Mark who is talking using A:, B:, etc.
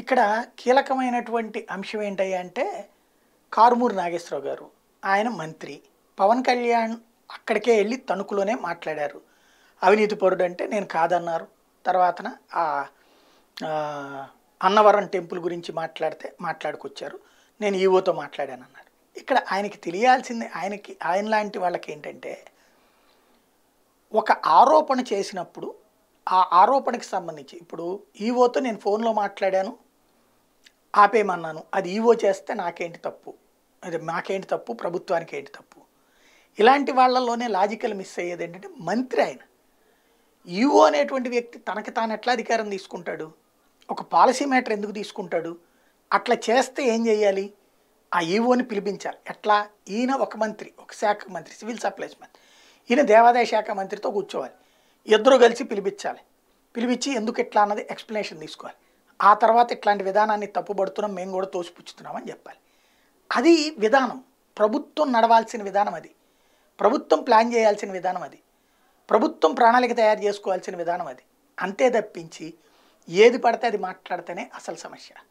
A: ఇక్కడ కీలకమైనటువంటి అంశం ఏంటంటే కారుమూరు నాగేశ్వరరావు గారు ఆయన మంత్రి పవన్ కళ్యాణ్ అక్కడికే వెళ్ళి తణుకులోనే మాట్లాడారు అవినీతి పరుడు అంటే నేను కాదన్నారు తర్వాతన ఆ అన్నవరం టెంపుల్ గురించి మాట్లాడితే మాట్లాడుకొచ్చారు నేను ఈవోతో మాట్లాడాను అన్నారు ఇక్కడ ఆయనకి తెలియాల్సింది ఆయనకి ఆయన లాంటి వాళ్ళకి ఏంటంటే ఒక ఆరోపణ చేసినప్పుడు ఆ ఆరోపణకి సంబంధించి ఇప్పుడు ఈవోతో నేను ఫోన్లో మాట్లాడాను ఆపేయమన్నాను అది ఈవో చేస్తే నాకేంటి తప్పు అది మాకేంటి తప్పు ప్రభుత్వానికి ఏంటి తప్పు ఇలాంటి వాళ్ళలోనే లాజికల్ మిస్ అయ్యేది ఏంటంటే మంత్రి ఆయన ఈవో అనేటువంటి వ్యక్తి తనకి తాను ఎట్లా అధికారం తీసుకుంటాడు ఒక పాలసీ మ్యాటర్ ఎందుకు తీసుకుంటాడు అట్లా చేస్తే ఏం చేయాలి ఆ ఈవోని పిలిపించాలి ఎట్లా ఈయన ఒక మంత్రి ఒక శాఖ మంత్రి సివిల్ సప్లైస్ మంత్రి ఈయన దేవాదాయ శాఖ మంత్రితో కూర్చోవాలి ఇద్దరు కలిసి పిలిపించాలి పిలిపించి ఎందుకు ఎట్లా అన్నది ఎక్స్ప్లెనేషన్ తీసుకోవాలి ఆ తర్వాత ఇట్లాంటి విధానాన్ని తప్పుబడుతున్నాం మేము కూడా తోసిపుచ్చుతున్నామని చెప్పాలి అది విధానం ప్రభుత్వం నడవాల్సిన విధానం అది ప్రభుత్వం ప్లాన్ చేయాల్సిన విధానం అది ప్రభుత్వం ప్రణాళిక తయారు చేసుకోవాల్సిన విధానం అది అంతే తప్పించి ఏది పడితే అది మాట్లాడితేనే అసలు సమస్య